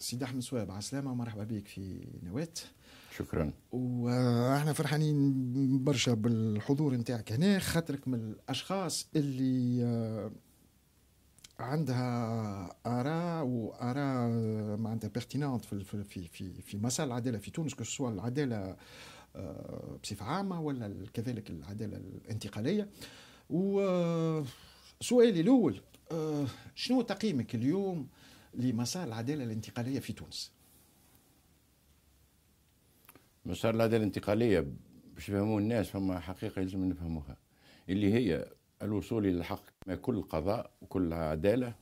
سيدي احمد سواب على السلامه مرحبا بك في نواه شكرا واحنا فرحانين برشا بالحضور نتاعك هنا خاطرك من الاشخاص اللي آه، عندها اراء واراء معناتها بيرتينونت في في في في مسار العداله في تونس سوا العداله آه، بصفه عامه ولا كذلك العداله الانتقاليه وسؤالي آه، الاول شنو تقييمك اليوم لمسار العداله الانتقاليه في تونس مسار العداله الانتقاليه باش يفهموا الناس فما حقيقه لازم نفهموها اللي هي الوصول الى الحق مع كل قضاء وكل عداله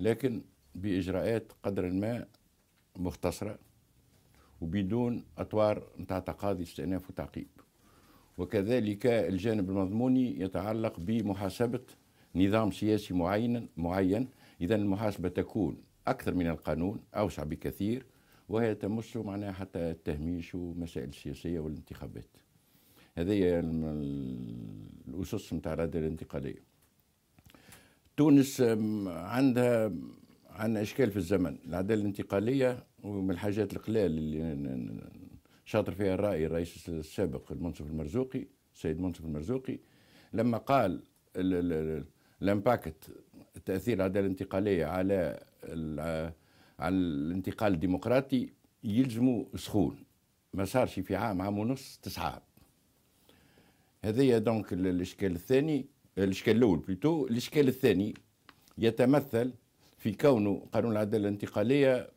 لكن باجراءات قدر ما مختصره وبدون اطوار نتاع تقاضي استئناف وتعقيب وكذلك الجانب المضموني يتعلق بمحاسبه نظام سياسي معين معين اذا المحاسبه تكون اكثر من القانون اوسع بكثير وهي تمس معناها حتى التهميش ومسائل السياسيه والانتخابات هذه الاسس نتاع العداله الانتقاليه تونس عندها عن اشكال في الزمن العداله الانتقاليه ومن الحاجات القلال اللي شاطر فيها الراي الرئيس السابق المنصف المرزوقي السيد منصف المرزوقي لما قال الامباكت تاثير هذا الانتقاليه على على الانتقال الديمقراطي يلزموا سخون ما صارش في عام عام ونص تسعة هذه دونك الاشكال الثاني الاشكال الاول بلوتو الاشكال الثاني يتمثل في كونه قانون العداله الانتقاليه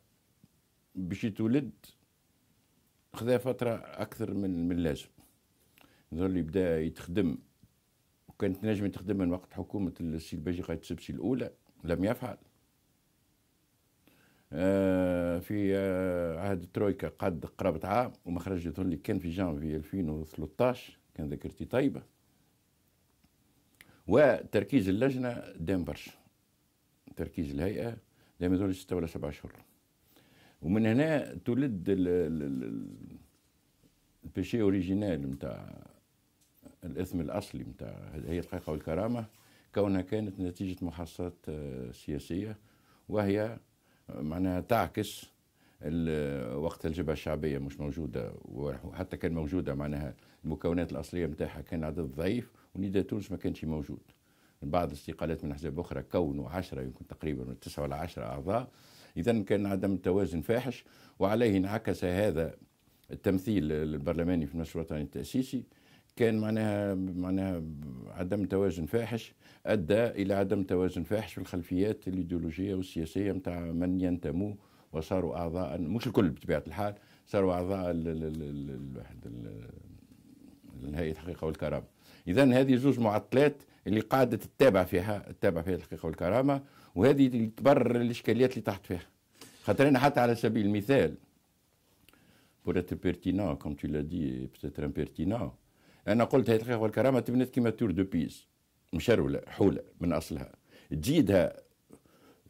باش يتولد خذا فتره اكثر من من اللازم اللي يبدا يتخدم وكانت نجم تخدم من وقت حكومة السي الباجي قايد سبسي الأولى لم يفعل آه، في آه، عهد الترويكا قد قرابة عام وما خرج يظهر لي كان في جانفي 2013 كان ذاكرتي طيبة وتركيز اللجنة دام برشا تركيز الهيئة دام يظهر ستة ولا سبعة أشهر ومن هنا تولد البيشي اوريجينال نتاع الاسم الاصلي نتاع هي الحقيقه والكرامه كونها كانت نتيجه محاصصات آه، سياسيه وهي آه، معناها تعكس آه، وقت الجبهه الشعبيه مش موجوده وحتى كان موجوده معناها المكونات الاصليه نتاعها كان عدد ضعيف ونداء تونس ما كانش موجود بعض الاستقالات من احزاب اخرى كونوا 10 يمكن تقريبا من 9 ولا 10 اعضاء اذا كان عدم توازن فاحش وعليه انعكس هذا التمثيل البرلماني في المشروع الوطني التاسيسي كان معناها معناها عدم توازن فاحش ادى الى عدم توازن فاحش في الخلفيات الايديولوجيه والسياسيه نتاع من ينتموا وصاروا اعضاء مش الكل بطبيعه الحال صاروا اعضاء الهيئه الحقيقه والكرامه اذا هذه زوج معطلات اللي قاعده تتابع فيها تتابع فيها الحقيقه والكرامه وهذه اللي تبرر الاشكاليات اللي تحت فيها خاطر انا حتى على سبيل المثال pour être pertinent, comme tu l'as dit, peut-être impertinent, انا قلت هي الحقيقه والكرامه تبنت كيما تور دو بيز مشروله حوله من اصلها تزيدها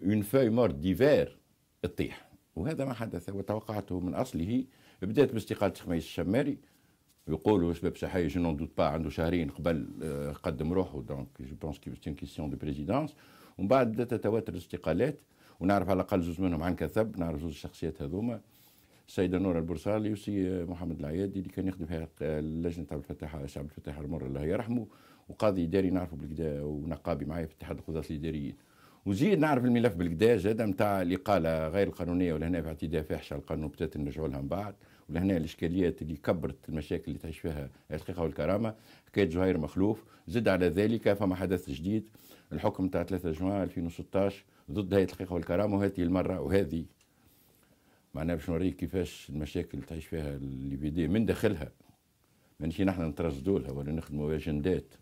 اون فاي مور ديفير تطيح وهذا ما حدث وتوقعته من اصله بدات باستقاله خميس الشماري يقولوا شباب صحي جو نون دوت با عنده شهرين قبل آه، قدم روحه دونك جو بونس كي سي كيسيون دو بريزيدونس ومن بعد بدات تتواتر الاستقالات ونعرف على الاقل زوج منهم عن كثب نعرف زوج الشخصيات هذوما السيده نوره البرصالي وسي محمد العيادي اللي كان يخدم فيها اللجنه تاع الفتاح شعب الفتاح المر الله يرحمه وقاضي اداري نعرفه بالكدا ونقابي معايا في اتحاد القضاة الاداريين وزيد نعرف الملف بالكدا زاد نتاع الاقاله غير القانونيه ولهنا في اعتداء فاحشه القانون بدات نرجعوا لها من بعد ولهنا الاشكاليات اللي كبرت المشاكل اللي تعيش فيها الحقيقه والكرامه حكايه زهير مخلوف زد على ذلك فما حدث جديد الحكم تاع 3 جوان 2016 ضد هيئه الحقيقه والكرامه وهذه المره وهذه معناها باش نوريك كيفاش المشاكل اللي تعيش فيها الليبيدي من داخلها مانيش نحن نترصدوا لها ولا نخدموا اجندات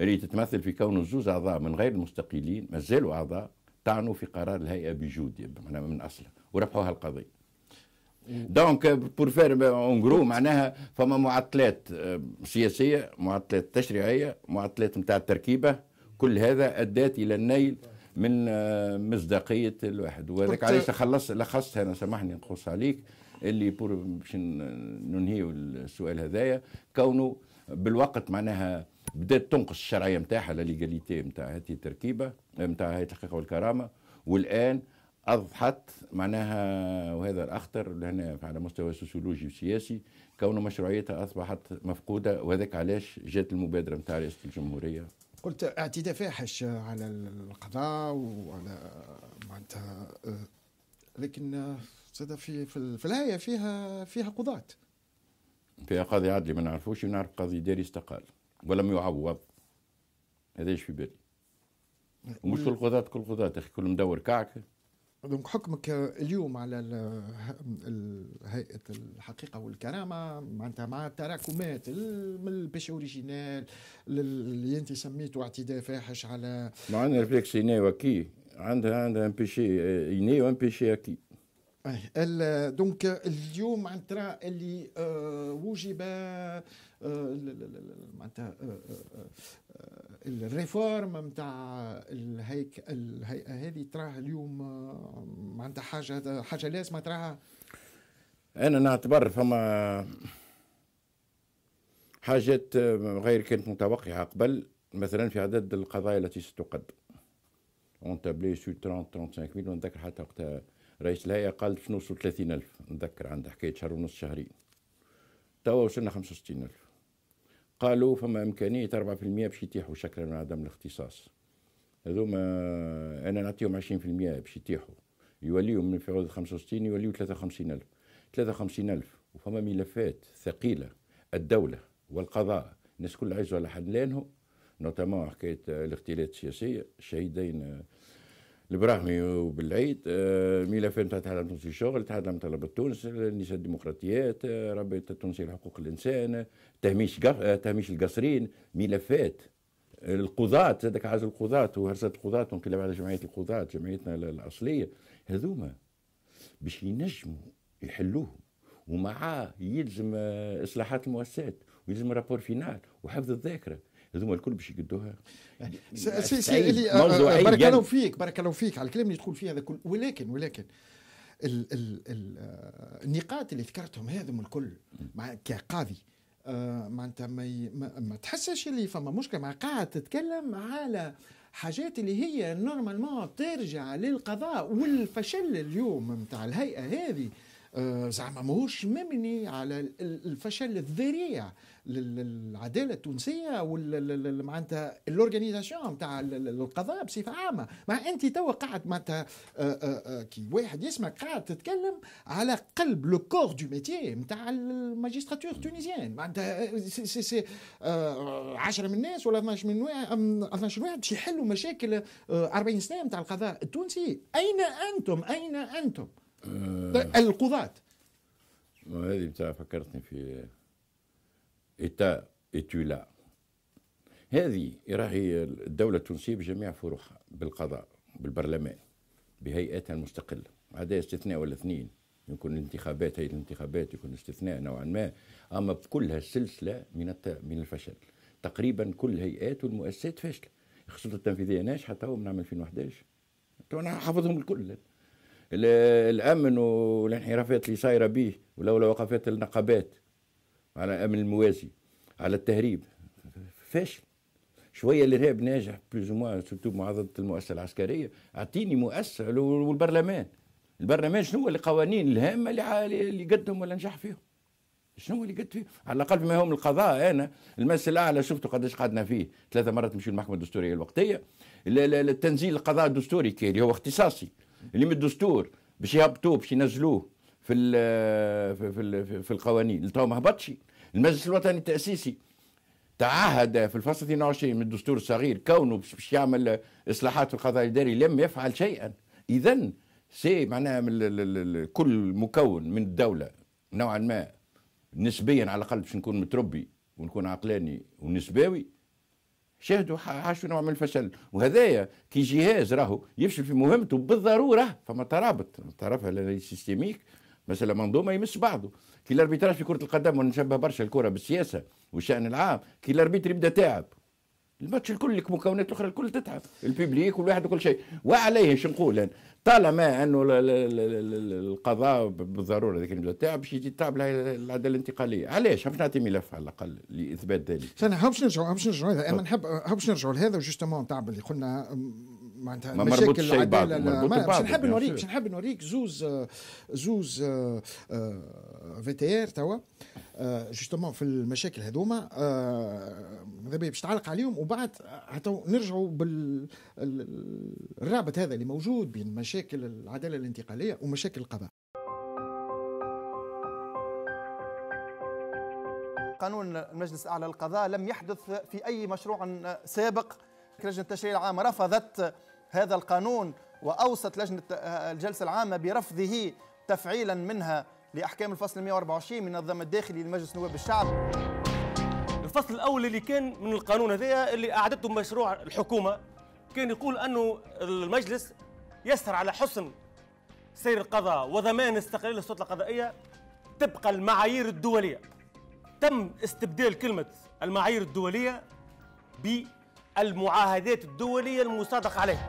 اللي تتمثل في كون زوز اعضاء من غير المستقيلين مازالوا اعضاء طعنوا في قرار الهيئه بجود معناها من اصلها وربحوها القضيه دونك بور فير اون جرو معناها فما معطلات آه، سياسيه معطلات تشريعيه معطلات نتاع التركيبه كل هذا ادات الى النيل من آه، مصداقيه الواحد وذلك علاش خلصت لخصت انا سامحني نقص عليك اللي بور باش ننهيو السؤال هذايا كونه بالوقت معناها بدات تنقص الشرعيه نتاعها لا ليغاليتي نتاع هذه التركيبه نتاع هذه الحقيقه والكرامه والان اضحت معناها وهذا الاخطر لهنا على مستوى السوسيولوجي والسياسي كون مشروعيتها اصبحت مفقوده وهذاك علاش جات المبادره نتاع رئاسه الجمهوريه قلت اعتداء فاحش على القضاء وعلى معناتها آه، لكن آه، في في الهيئه فيها فيها قضاة فيها قاضي عدلي ما نعرفوش ونعرف قاضي داري استقال ولم يعوض هذا ايش في بالي ومش كل قضاة كل قضاة اخي كل مدور كعكه دونك حكمك اليوم على هيئه الحقيقه والكرامه معناتها مع تراكمات من البيش اوريجينال اللي انت سميته اعتداء فاحش على مع ان ريفلكس يناي وكي عندها عندها ان بيشي اني وان بيشي اكي دونك اليوم معناتها اللي وجب معناتها الريفورم نتاع الهيك الهيئه هذه تراها اليوم معناتها حاجه حاجه لازمه تراها انا نعتبر فما حاجات غير كانت متوقعه قبل مثلا في عدد القضايا التي ستقدم اون تابلي سو 30 35 مليون نتذكر حتى وقتها رئيس الهيئه قال باش نوصلوا 30000 نذكر عند حكايه شهر ونص شهرين توا وصلنا 65000 قالوا فما امكانيه 4% باش يتيحوا شكلا من عدم الاختصاص هذوما انا نعطيهم 20% باش يتيحوا يوليو من في عوض 65 يوليوا 53000 53000 وفما ملفات ثقيله الدوله والقضاء الناس كل عايزوا على حد لانهم نوتامون حكايه الاختلاط السياسيه الشهيدين البراهمي وبالعيد آه، ملفين تاع تعلم تونسي الشغل تعلم طلبة تونس النساء الديمقراطيات آه، ربي التونسي لحقوق الإنسان تهميش آه، تهميش القصرين ملفات القضاة هذاك عاز القضاة وهرسة القضاة ونكلم على جمعية القضاة جمعيتنا الأصلية هذوما باش ينجموا يحلوهم ومعاه يلزم إصلاحات المؤسسات ويلزم رابور فينال وحفظ الذاكرة هذوما الكل باش يقدوها سي سي اللي آه، آه، بارك الله فيك بارك الله فيك على الكلام اللي تقول فيه هذا كل ولكن ولكن ال ال ال آه، النقاط اللي ذكرتهم هذم الكل مع كقاضي آه معناتها ما, ما, ما تحسش اللي فما مشكله مع قاعد تتكلم على حاجات اللي هي نورمالمون ترجع للقضاء والفشل اليوم نتاع الهيئه هذه آه، زعما ماهوش مبني على الفشل الذريع للعداله التونسيه معناتها الاورجانيزاسيون نتاع القضاء بصفه عامه مع انت توا قاعد معناتها آه، آه، كي واحد يسمع قاعد تتكلم على قلب لو كور دو ميتي نتاع الماجستراتور التونيزيان معناتها سي سي 10 من الناس ولا 12 من واحد 12 واحد باش يحلوا مشاكل 40 سنه نتاع القضاء التونسي اين انتم اين انتم القضاة هذه بتاع فكرتني في إيتا إتولا هذه راهي الدولة التونسية بجميع فروعها بالقضاء بالبرلمان بهيئاتها المستقلة عدا استثناء ولا اثنين يكون الانتخابات هي الانتخابات يكون استثناء نوعا ما أما بكلها سلسلة من من الفشل تقريبا كل الهيئات والمؤسسات فاشلة خصوصا التنفيذية ناجحة تو من عام 2011 تو أنا حافظهم الكل الامن والانحرافات اللي صايره به ولولا وقفات النقابات على الامن الموازي على التهريب فاشل شويه الارهاب ناجح بلوز موا سورتو معاضده المؤسسه العسكريه اعطيني مؤسسه والبرلمان البرلمان شنو هو القوانين الهامه اللي اللي قدم ولا نجح فيهم شنو اللي قد فيه على الاقل هو هم القضاء انا المجلس الاعلى شفته قداش قعدنا فيه ثلاثه مرات نمشي المحكمه الدستوريه الوقتيه التنزيل القضاء الدستوري كي هو اختصاصي اللي من الدستور باش يهبطوه باش ينزلوه في في في في القوانين تو ما هبطش المجلس الوطني التاسيسي تعهد في الفصل 22 من الدستور الصغير كونه باش يعمل اصلاحات في القضاء الاداري لم يفعل شيئا اذا سي معناها كل مكون من الدوله نوعا ما نسبيا على الاقل باش نكون متربي ونكون عقلاني ونسباوي شاهدوا عاشوا نوع من الفشل وهذايا كي جهاز راهو يفشل في مهمته بالضروره فما ترابط تعرفها السيستيميك مثلا منظومة يمس بعضه كي الاربيتراج في كرة القدم ونشبه برشا الكرة بالسياسة والشأن العام كي الاربيتر يبدا تاعب الماتش الكل مكونات الاخرى الكل تتعب الببليك والواحد وكل شيء وعليه شو نقول يعني طالما انه القضاء بالضروره ذاك التاع باش يجي تعب العداله الانتقاليه علاش باش نعطي ملف على الاقل لاثبات ذلك انا هبش نرجعوا هبش نرجعوا هذا انا نحب هبش نرجعوا لهذا جوستومون تعب اللي قلنا معناتها ما مشاكل العداله ما باش نحب يعني. نوريك باش نحب نوريك زوز آه، زوز آه، آه، في تي ار توا آه، جوستومون في المشاكل هذوما ماذا آه، بيا باش تعلق عليهم وبعد نرجعوا بالرابط هذا اللي موجود بين مشاكل العداله الانتقاليه ومشاكل القضاء قانون المجلس الاعلى للقضاء لم يحدث في اي مشروع سابق لجنه التشريع العام رفضت هذا القانون واوصت لجنه آه، الجلسه العامه برفضه تفعيلا منها لأحكام الفصل 124 من النظام الداخلي لمجلس نواب الشعب الفصل الأول اللي كان من القانون هذا اللي أعدته مشروع الحكومة كان يقول أنه المجلس يسهر على حسن سير القضاء وضمان استقلال السلطة القضائية تبقى المعايير الدولية تم استبدال كلمة المعايير الدولية بالمعاهدات الدولية المصادق عليها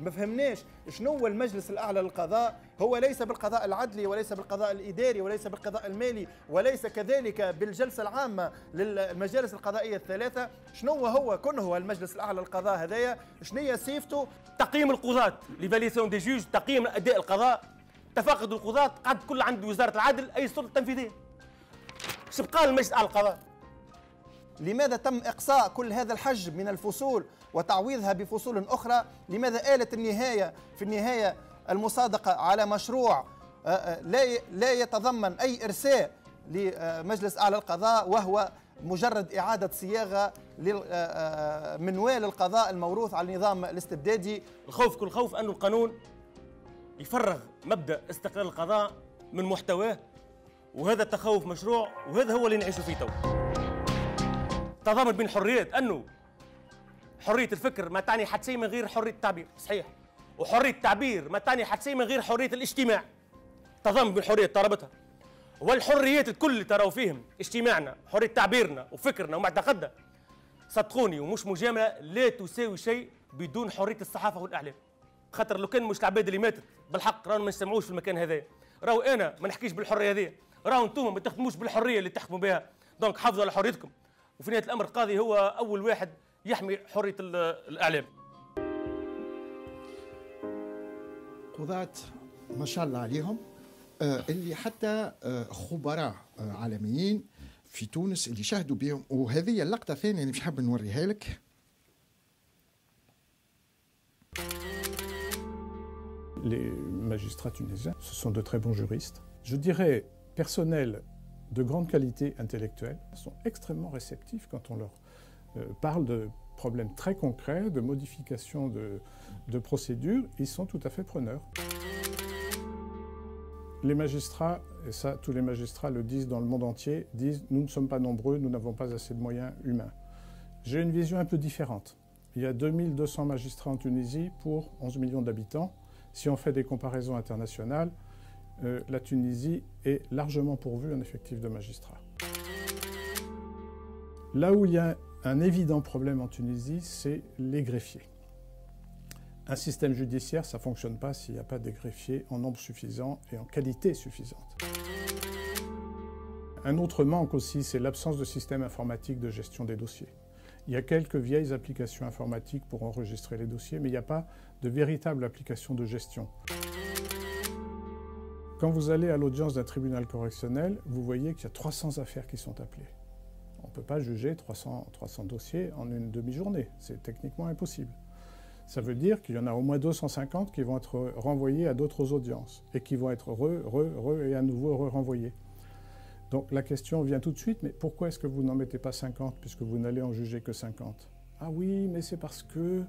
ما فهمناش شنو هو المجلس الأعلى للقضاء هو ليس بالقضاء العدلي وليس بالقضاء الإداري وليس بالقضاء المالي وليس كذلك بالجلسة العامة للمجالس القضائية الثلاثة شنو هو كن هو المجلس الأعلى للقضاء هذايا شنو سيفته تقييم القضاة لفاليسيون دي جوج تقييم أداء القضاء تفاقد القضاة قد كل عند وزارة العدل أي سلطة تنفيذية شبقى المجلس الأعلى للقضاء لماذا تم إقصاء كل هذا الحجم من الفصول وتعويضها بفصول أخرى لماذا آلت النهاية في النهاية المصادقه على مشروع آه، آه، لا لا يتضمن اي ارساء لمجلس اعلى القضاء وهو مجرد اعاده صياغه آه، منوال القضاء الموروث على النظام الاستبدادي الخوف كل خوف انه القانون يفرغ مبدا استقلال القضاء من محتواه وهذا التخوف مشروع وهذا هو اللي نعيشه فيه تو تضامن بين حريات انه حريه الفكر ما تعني حد شيء من غير حريه التعبير صحيح وحريه التعبير ما تعني حتسي من غير حريه الاجتماع تضم بالحريه طلبتها والحريات الكل تراو فيهم اجتماعنا حريه تعبيرنا وفكرنا ومعتقدنا صدقوني ومش مجامله لا تساوي شيء بدون حريه الصحافه والاعلام خاطر لو كان مش العباد اللي ماتت بالحق راهم ما نسمعوش في المكان هذا راهو انا ما نحكيش بالحريه هذه راهو انتم ما تخدموش بالحريه اللي تحكموا بها دونك حافظوا على حريتكم وفي نهايه الامر القاضي هو اول واحد يحمي حريه الاعلام Les magistrats tunisiens, ce sont de très bons juristes. Je dirais personnel de grande qualité intellectuelle, sont extrêmement réceptifs quand on leur euh, parle de problèmes très concrets de modification de, de procédures, ils sont tout à fait preneurs. Les magistrats, et ça tous les magistrats le disent dans le monde entier, disent nous ne sommes pas nombreux, nous n'avons pas assez de moyens humains. J'ai une vision un peu différente. Il y a 2200 magistrats en Tunisie pour 11 millions d'habitants. Si on fait des comparaisons internationales, euh, la Tunisie est largement pourvue en effectif de magistrats. Là où il y a un évident problème en Tunisie, c'est les greffiers. Un système judiciaire, ça ne fonctionne pas s'il n'y a pas des greffiers en nombre suffisant et en qualité suffisante. Un autre manque aussi, c'est l'absence de système informatique de gestion des dossiers. Il y a quelques vieilles applications informatiques pour enregistrer les dossiers, mais il n'y a pas de véritable application de gestion. Quand vous allez à l'audience d'un tribunal correctionnel, vous voyez qu'il y a 300 affaires qui sont appelées ne peut pas juger 300, 300 dossiers en une demi-journée. C'est techniquement impossible. Ça veut dire qu'il y en a au moins 250 qui vont être renvoyés à d'autres audiences et qui vont être re, re, re et à nouveau re-renvoyés. Donc la question vient tout de suite, mais pourquoi est-ce que vous n'en mettez pas 50 puisque vous n'allez en juger que 50 Ah oui, mais c'est parce que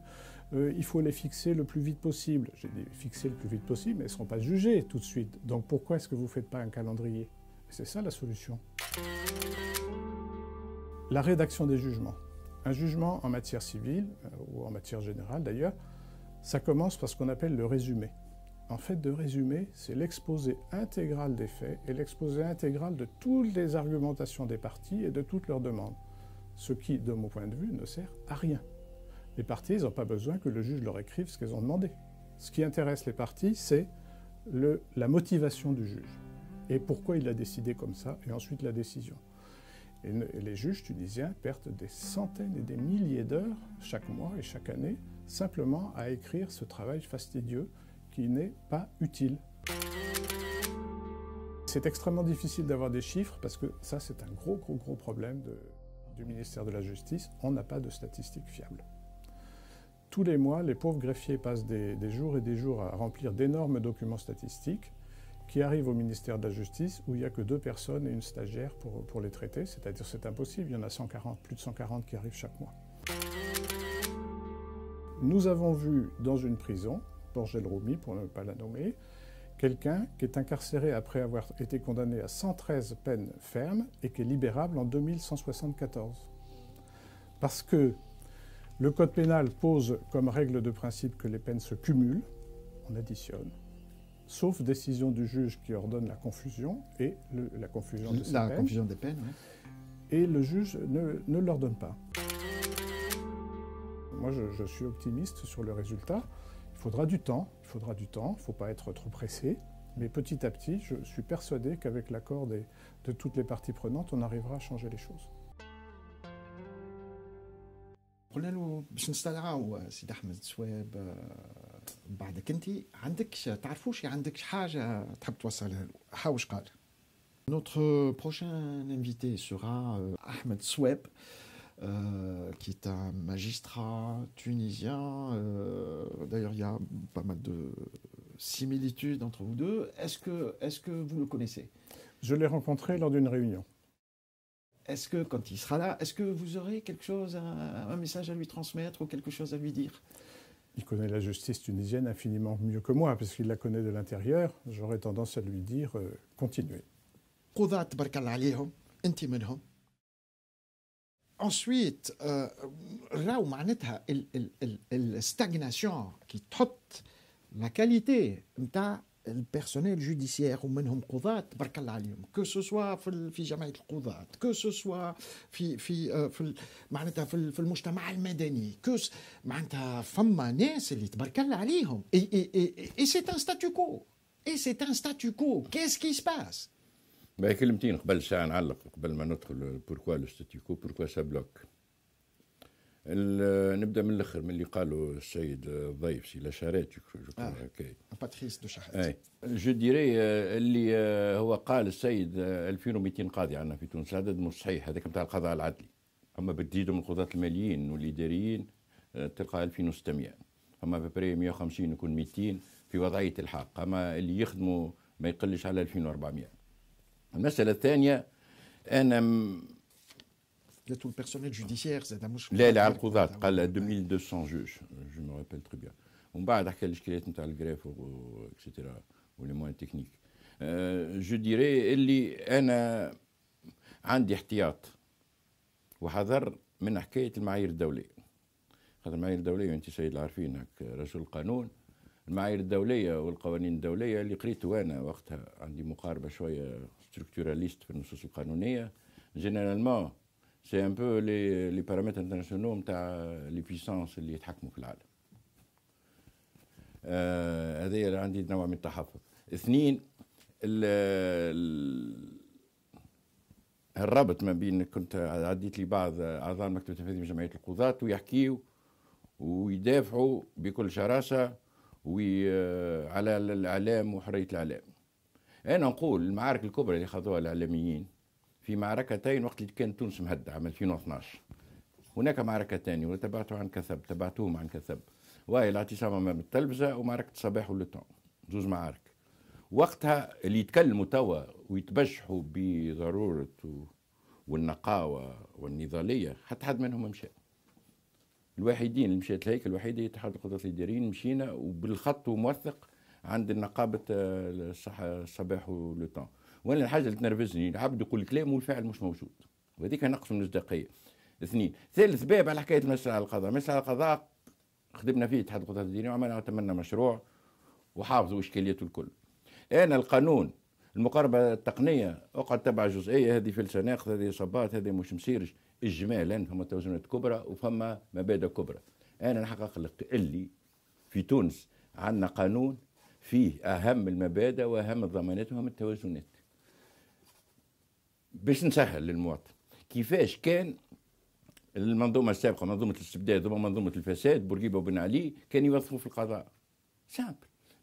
euh, il faut les fixer le plus vite possible. J'ai dit fixer le plus vite possible, mais ils ne seront pas jugés tout de suite. Donc pourquoi est-ce que vous ne faites pas un calendrier C'est ça la solution. La rédaction des jugements. Un jugement en matière civile, euh, ou en matière générale d'ailleurs, ça commence par ce qu'on appelle le résumé. En fait, de résumé, c'est l'exposé intégral des faits et l'exposé intégral de toutes les argumentations des parties et de toutes leurs demandes. Ce qui, de mon point de vue, ne sert à rien. Les parties, n'ont pas besoin que le juge leur écrive ce qu'elles ont demandé. Ce qui intéresse les parties, c'est la motivation du juge et pourquoi il a décidé comme ça, et ensuite la décision. Et les juges tunisiens perdent des centaines et des milliers d'heures chaque mois et chaque année simplement à écrire ce travail fastidieux qui n'est pas utile. C'est extrêmement difficile d'avoir des chiffres parce que ça c'est un gros gros gros problème du ministère de la Justice. On n'a pas de statistiques fiables. Tous les mois, les pauvres greffiers passent des jours et des jours à remplir d'énormes documents statistiques qui arrivent au ministère de la Justice où il n'y a que deux personnes et une stagiaire pour, pour les traiter. C'est-à-dire c'est impossible, il y en a plus de 140 qui arrivent chaque mois. Nous avons vu dans une prison, Borgel Roumi pour ne pas la nommer, quelqu'un qui est incarcéré après avoir été condamné à 113 peines fermes et qui est libérable en 2174. Parce que le Code pénal pose comme règle de principe que les peines se cumulent, on additionne, sauf décision du juge qui ordonne la confusion et la confusion de la confusion des peines. Et le juge ne, ne leur pas. Moi, je, suis optimiste sur le résultat. Il faudra du temps, il faudra du temps, il ne faut pas être trop pressé. Mais petit à petit, je suis persuadé qu'avec l'accord de toutes les parties prenantes, on arrivera à changer les choses. Notre prochain invité sera euh, Ahmed Sweb, euh, qui est un magistrat tunisien. Euh, d'ailleurs, il y a pas mal de similitudes entre vous deux. Est-ce que, est que vous le connaissez Je l'ai rencontré lors d'une réunion. Est-ce que, quand il sera là, est-ce que vous aurez quelque chose, un message à lui transmettre ou quelque chose à lui dire il connaît la justice tunisienne infiniment mieux que moi, parce qu'il la connaît de l'intérieur, j'aurais tendance à lui dire euh, continuez. Ensuite, euh, la stagnation qui la qualité البيرسونيل جوديسيير ومنهم قضاة تبارك الله عليهم كو سوسوا في في جمعيه القضاة كو سوسوا في في آه، في معناتها في, في المجتمع المدني كو معناتها فما ناس اللي تبارك الله عليهم اي اي اي, اي سي ان ستاتو كو اي سي ان ستاتو كو كيس كي سباس كلمتين قبل ساعه نعلق قبل ما ندخل بوركوا لو كو بوركوا سا بلوك نبدا من الاخر من اللي قالوا السيد الضيف سي لاشاريت آه. باتريس دو جو ديري اللي آه، هو قال السيد 2200 آه، قاضي عندنا في تونس عدد مش صحيح هذاك نتاع القضاء العدلي اما بتزيدوا من القضاة الماليين والاداريين آه، تلقى 2600 اما ببري 150 يكون 200 في وضعيه الحق اما اللي يخدموا ما يقلش على 2400 المساله الثانيه انا tout le personnel judiciaire لا لا على القضاة قال 2200 جوج جو مو رابيل تري بيان ومن بعد حكى الاشكاليات نتاع الجريف اكسيتيرا ولي موان تكنيك جو ديري اللي انا عندي احتياط وحذر من حكايه المعايير الدوليه خاطر المعايير الدوليه وانت سيد العارفين هك رجل القانون المعايير الدوليه والقوانين الدوليه اللي قريته انا وقتها عندي مقاربه شويه ستركتوراليست في النصوص القانونيه جينيرالمون سي ان بو لي لي بارامتر انترناسيونال نتاع لي بيسونس اللي يتحكموا في العالم آه هذايا عندي نوع من التحفظ اثنين ال ال الربط ما بين كنت عديت لي بعض اعضاء المكتب التنفيذي من جمعيه القضاة ويحكيو ويدافعوا بكل شراسه وي آه، على الاعلام وحريه الاعلام انا نقول المعارك الكبرى اللي خذوها الاعلاميين في معركتين وقت اللي كانت تونس مهدة عام 2012 هناك معركة ثانية وتابعته عن كثب تابعتهم عن كثب وهي الاعتصام امام التلفزه ومعركه الصباح واللوتون زوز معارك وقتها اللي يتكلموا توا ويتبجحوا بضروره والنقاوه والنضاليه حتى حد منهم مشى الوحيدين اللي مشات الهيكل الوحيده هي اتحاد القضاة الاداريين مشينا وبالخط وموثق عند نقابه آه، الصباح واللوتون وانا الحاجه اللي تنرفزني العبد يقول كلام والفعل مش موجود وهذيك نقص من المصداقيه اثنين ثالث باب على حكايه مساله على القضاء مساله على القضاء خدمنا فيه اتحاد القضاة الدينية وعملنا تمنا مشروع وحافظوا اشكاليته الكل انا القانون المقاربه التقنيه اقعد تبع جزئيه هذه فلسه ناقص هذه صبات هذه مش مسيرش اجمالا فما توازنات كبرى وفما مبادئ كبرى انا نحقق اللي في تونس عندنا قانون فيه اهم المبادئ واهم الضمانات واهم التوازنات باش نسهل للمواطن كيفاش كان المنظومه السابقه منظومه الاستبداد ومنظومه منظومه الفساد بورقيبه وبن علي كان يوظفوا في القضاء سامبل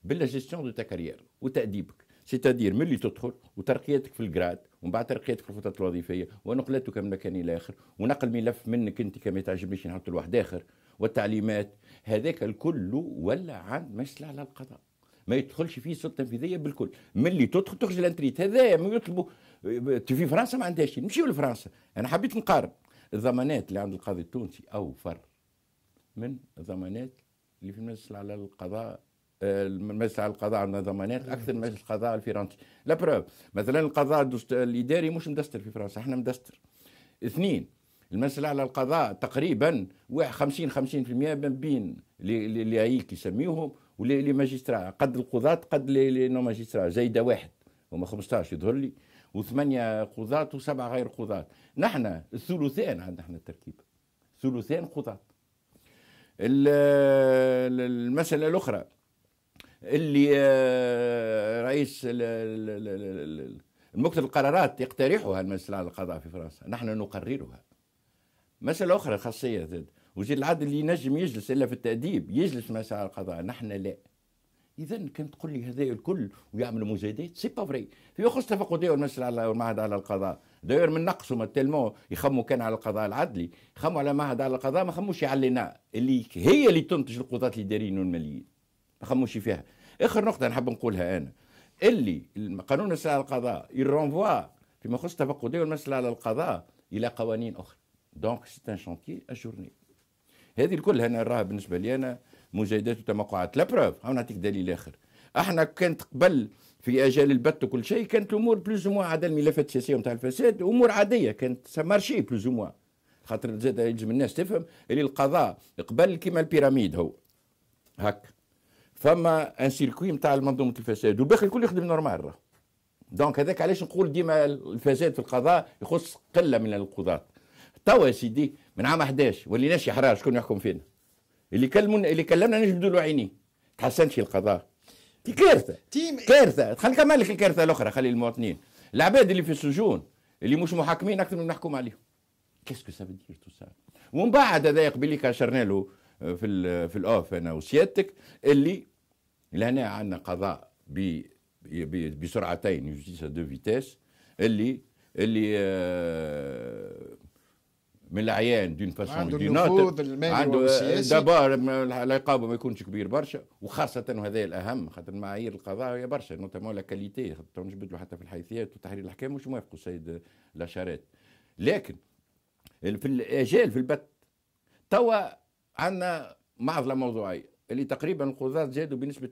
بلا جيستيون دو تا كارير وتاديبك سيتادير ملي تدخل وترقيتك في الجراد ومن بعد ترقيتك في الخطط الوظيفيه ونقلتك من مكان الى اخر ونقل ملف منك انت كما تعجبنيش نحط لواحد اخر والتعليمات هذاك الكل ولا عند مسألة على القضاء ما يدخلش فيه السلطه التنفيذيه بالكل ملي تدخل تخرج الانتريت هذا ما يطلبوا في فرنسا ما عندهاش نمشيو لفرنسا انا حبيت نقارن الضمانات اللي عند القاضي التونسي اوفر من الضمانات اللي في المجلس على القضاء المجلس آه، على القضاء عندنا ضمانات اكثر من مجلس القضاء الفرنسي لا بروف مثلا القضاء الاداري مش مدستر في فرنسا احنا مدستر اثنين المجلس على القضاء تقريبا 50 50% ما بين اللي هيك يسميوهم ولي ماجسترا قد القضاة قد لي نو ماجسترا زايده واحد هما 15 يظهر لي وثمانية قضاة وسبعة غير قضاة نحن الثلثان عندنا نحن التركيب ثلثان قضاة المسألة الأخرى اللي آه، رئيس المكتب القرارات يقترحها المجلس العالي للقضاء في فرنسا نحن نقررها مسألة أخرى خاصية وزير العدل اللي ينجم يجلس إلا في التأديب يجلس مسألة القضاء نحن لا اذا كان تقول لي هذا الكل ويعملوا مزايدات سي با فري يخص تفقديه المسألة على المعهد على القضاء داير من نقصوا تلمو يخموا كان على القضاء العدلي خموا على معهد على القضاء ما خموش علينا اللي هي اللي تنتج القضاة الاداريين والماليين ما خموش فيها اخر نقطه نحب نقولها انا اللي قانون المسألة على القضاء يرونفوا فيما يخص تفقديه المسألة على القضاء الى قوانين اخرى دونك سي ان شونتي اجورني هذه الكل انا راه بالنسبه لي انا مجاهدات وتوقعات لا بروف نعطيك دليل اخر احنا كانت قبل في اجال البت وكل شيء كانت الامور بلوز موا عدا الملفات السياسيه نتاع الفساد امور عاديه كانت مارشي بلوز موا خاطر زاد يلزم الناس تفهم اللي القضاء قبل كيما البيراميد هو هك فما ان سيركوي نتاع منظومه الفساد وباقي الكل يخدم نورمال راه دونك هذاك علاش نقول ديما الفساد في القضاء يخص قله من القضاة توا يا سيدي من عام 11 وليناش يحراج شكون يحكم فينا اللي كلمنا اللي كلمنا نجم له عينيه تحسنش القضاء دي كارثه تيم... كارثه خليك مالك الكارثه الاخرى خلي المواطنين العباد اللي في السجون اللي مش محاكمين اكثر من محكوم عليهم كيسكو سا بدير تو سا ومن بعد هذا قبل كاشرنا له آه، في الـ في الاوف انا وسيادتك اللي لهنا عندنا قضاء ب بسرعتين جوستيس دو فيتيس اللي اللي آه من العيان دون فاسون عنده نعم، النفوذ المالي عنده والسياسي دابار العقاب ما يكونش كبير برشا وخاصه وهذا الاهم خاطر معايير القضاء هي برشا نوتامون لا كاليتي تو نجبدوا حتى في الحيثيات وتحرير الاحكام مش موافقوا السيد لاشارات لكن في الاجال في البت توا عندنا معضله موضوعيه اللي تقريبا القضاة زادوا بنسبة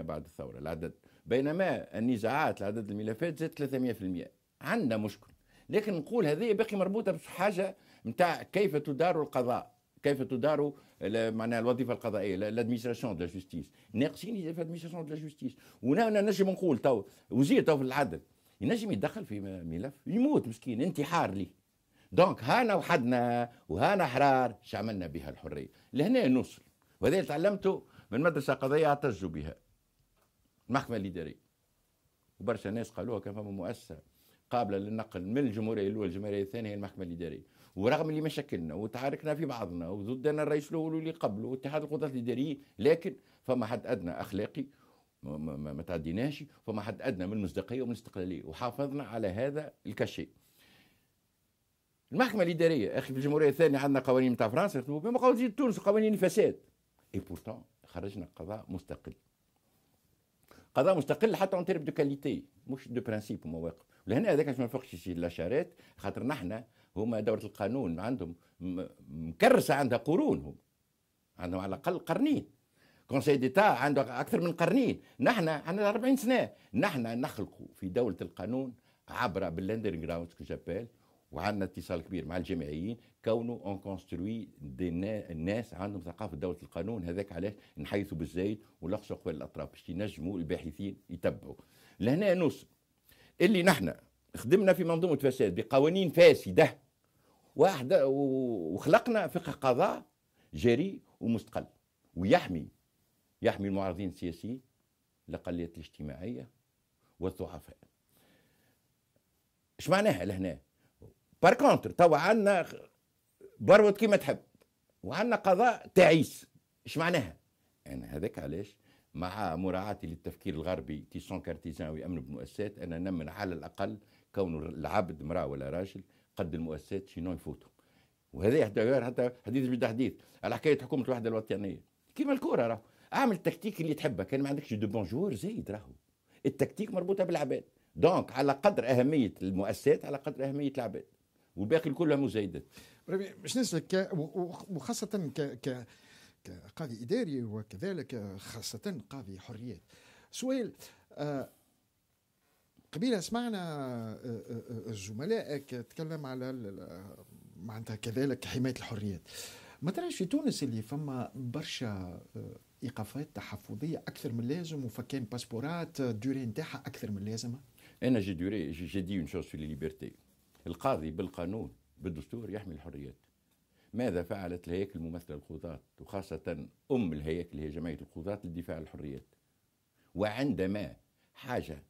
30% بعد الثورة العدد بينما النزاعات عدد الملفات زاد 300% عندنا مشكل لكن نقول هذه باقي مربوطة بحاجة نتاع كيف تدار القضاء كيف تدار معناها الوظيفه القضائيه لادمينستراسيون دو لا جوستيس ناقصين في ادمينستراسيون دو لا جوستيس وانا نجم نقول تو وزير تو في العدل ينجم يتدخل في ملف يموت مسكين انتحار ليه دونك هانا وحدنا وهانا احرار شعملنا بها الحريه لهنا نوصل وهذا اللي تعلمته من مدرسه قضائيه اعتزوا بها المحكمه الاداريه وبرشا ناس قالوها كان فما مؤسسه قابله للنقل من الجمهوريه الاولى للجمهوريه الثانيه هي المحكمه الاداريه ورغم اللي مشاكلنا وتعاركنا في بعضنا وضدنا الرئيس الاول واللي قبله واتحاد القضاة الاداريين لكن فما حد ادنى اخلاقي ما, ما تعديناش فما حد ادنى من المصداقيه ومن الاستقلاليه وحافظنا على هذا الكاشي المحكمه الاداريه اخي في الجمهوريه الثانيه عندنا قوانين نتاع فرنسا يخدموا بهم قوانين تونس وقوانين الفساد اي بورتون خرجنا قضاء مستقل قضاء مستقل حتى اون تيرم دو كاليتي مش دو برانسيب ومواقف لهنا هذاك ما فوقش يصير لا شارات خاطر نحن هما دوره القانون عندهم مكرسه عندها قرون هم عندهم على الاقل قرنين كونسي ديتا عنده اكثر من قرنين نحن عندنا 40 سنه نحن نخلقوا في دوله القانون عبر باللاندر جراوند جابيل وعندنا اتصال كبير مع الجامعيين كونه اون كونستروي دي الناس عندهم ثقافه دوله القانون هذاك علاش نحيثوا بالزايد قبل الاطراف باش ينجموا الباحثين يتبعوا لهنا نوصل اللي نحن خدمنا في منظومه فساد بقوانين فاسده واحده وخلقنا فقه قضاء جريء ومستقل ويحمي يحمي المعارضين السياسيين الاقليات الاجتماعيه والضعفاء اش معناها لهنا بار كونتر توا عندنا بروت كيما تحب وعندنا قضاء تعيس اش معناها انا يعني هذاك علاش مع مراعاتي للتفكير الغربي تيسون كارتيزان ويأمن بمؤسسات أنا نمن على الأقل كون العبد امراه ولا راجل قد المؤسسات شنو يفوتوا وهذا حتى حتى حديث بدا حديث على حكايه حكومه الوحده الوطنيه كيما الكره راهو اعمل التكتيك اللي تحبه كان ما عندكش دو بون زايد راهو التكتيك مربوطه بالعباد دونك على قدر اهميه المؤسسات على قدر اهميه العباد والباقي كلها مزايدات باش نسالك وخاصه ك... ك... قاضي إداري وكذلك خاصة قاضي حريات سؤال آه، قبيله سمعنا آه، آه، زملائك تكلم على معناتها كذلك حمايه الحريات ما تراش في تونس اللي فما برشا ايقافات تحفظيه اكثر من اللازم وفكان باسبورات دوري نتاعها اكثر من اللازمه انا جي دوري جي دي اون شوز في ليبرتي القاضي بالقانون بالدستور يحمي الحريات ماذا فعلت الهياكل الممثله للقضاة وخاصه ام الهياكل اللي هي جمعيه القضاة للدفاع عن الحريات وعندما حاجه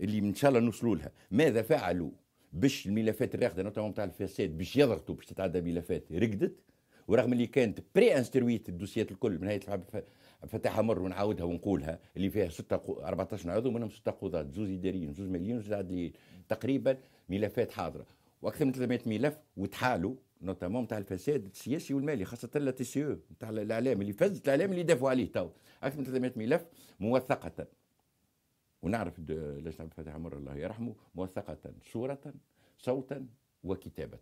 اللي ان شاء الله نوصلوا لها ماذا فعلوا باش الملفات الراقده نتاع تاع الفساد باش يضغطوا باش تتعدى ملفات رقدت ورغم اللي كانت بري انسترويت الدوسيات الكل من نهايه الحب فتح مر ونعاودها ونقولها اللي فيها ستة 14 عضو منهم ستة قضاة زوز إداريين زوز ماليين زوز عدليين تقريبا ملفات حاضرة وأكثر من 300 ملف وتحالوا نوتامون نتاع الفساد السياسي والمالي خاصه لا تي سي او نتاع الاعلام اللي فزت الاعلام اللي دافعوا عليه تو اكثر من 300 ملف موثقه ونعرف لجنه عبد الفتاح عمر الله يرحمه موثقه صوره صوتا وكتابه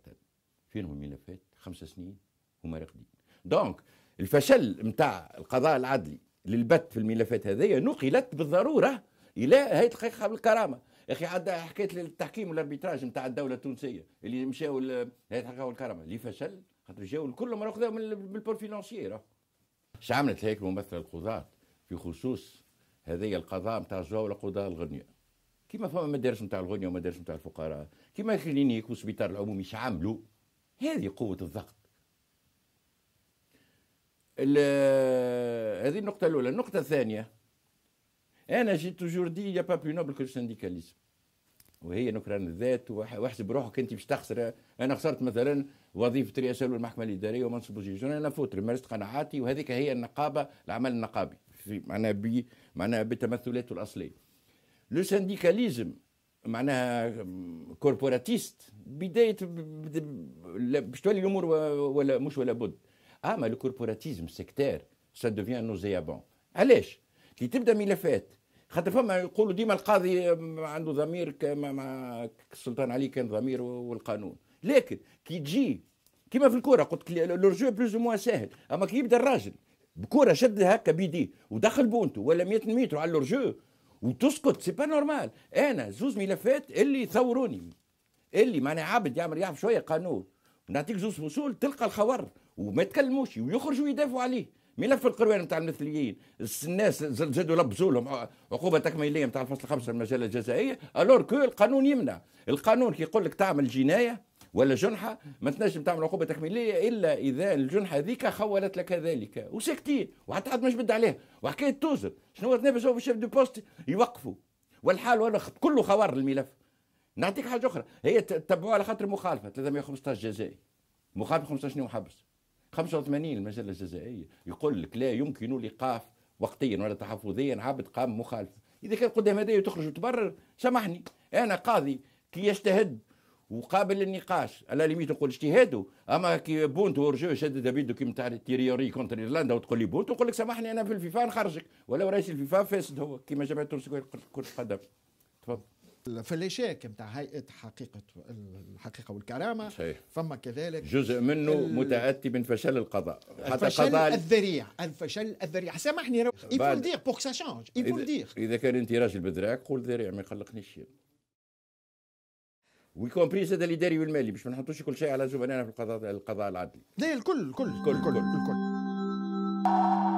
فينهم الملفات خمس سنين هما راقدين دونك الفشل نتاع القضاء العدلي للبت في الملفات هذه نقلت بالضروره الى هيئه الحقيقه بالكرامه يا اخي عاد حكيت للتحكيم والاربيتراج نتاع الدوله التونسيه اللي مشاو يتحققوا الكرمه اللي فشل خاطر جاو الكل ناخذوا من بالبور فينونسيير اش عملت هيك ممثله القضاه في خصوص هذه القضاء نتاع الجوله قضاء الغنيه كيما فما مدارس نتاع الغنيه ومدارس نتاع الفقراء كيما كلينيك والسبيطار العمومي اش عملوا هذه قوه الضغط هذه النقطه الاولى النقطه الثانيه انا جيت توجور دي يا با بلو نوبل كو السنديكاليزم وهي نكران الذات واحسب روحك انت باش تخسر انا خسرت مثلا وظيفه رئاسه المحكمه الاداريه ومنصب الجيجون انا فوت مارست قناعاتي وهذيك هي النقابه العمل النقابي في معناها ب معناها بتمثلاته الاصليه لو سنديكاليزم معناها كوربوراتيست بدايه باش تولي الامور ولا مش ولا بد اما الكوربوراتيزم سيكتير سا دوفيان نوزيابون علاش كي تبدا ملفات خاطر فما يقولوا ديما القاضي عنده ضمير كما ما السلطان علي كان ضمير والقانون لكن كي تجي كيما في الكره قلت لك لورجو بلوز موا ساهل اما كي يبدا الراجل بكره شد هكا بيدي ودخل بونتو ولا 100 متر على لورجو وتسكت سي با نورمال انا زوز ملفات اللي ثوروني اللي معناها عابد يعمل يعرف شويه قانون نعطيك زوز فصول تلقى الخور وما تكلموش ويخرجوا يدافعوا عليه ملف القروان نتاع المثليين الناس زادوا لبزوا لهم عقوبه تكميليه نتاع الفصل من المجله الجزائيه الور كو القانون يمنع القانون كي يقول لك تعمل جنايه ولا جنحة ما تنجم تعمل عقوبة تكميلية إلا إذا الجنحة ذيك خولت لك ذلك وساكتين وحتى حد مش بد عليها وحكاية توزر شنو هو هو الشيف دو بوست يوقفوا والحال ولا كله خوار الملف نعطيك حاجة أخرى هي تبعوها على خاطر مخالفة 315 جزائي مخالفة 15 يوم حبس 85 المجله الجزائيه يقول لك لا يمكن الايقاف وقتيا ولا تحفظيا عبد قام مخالف اذا كان قدام هذا تخرج وتبرر سامحني انا قاضي كي يجتهد وقابل للنقاش على ليميت نقول اجتهاده اما كي بونتو ورجو شدد بيدو كيما تاع التيريوري كونتر ايرلندا وتقول لي بونتو نقول لك سامحني انا في الفيفا نخرجك ولو رئيس الفيفا فاسد هو كيما جمعيه تونس كره القدم تفضل الفلاشاك نتاع هيئه حقيقه الحقيقه والكرامه صحيح. فما كذلك جزء منه ال... متاتي من فشل القضاء حتى الفشل قضاء الذريع الفشل الذريع سامحني رو... يفو دير بوك سا شانج يفول دير اذا كان انت راجل بذراعك قول ذريع ما يقلقنيش وي كومبري هذا الاداري والمالي باش ما نحطوش كل شيء على زبنائنا في القضاء القضاء العدلي لا الكل الكل الكل الكل, الكل. الكل.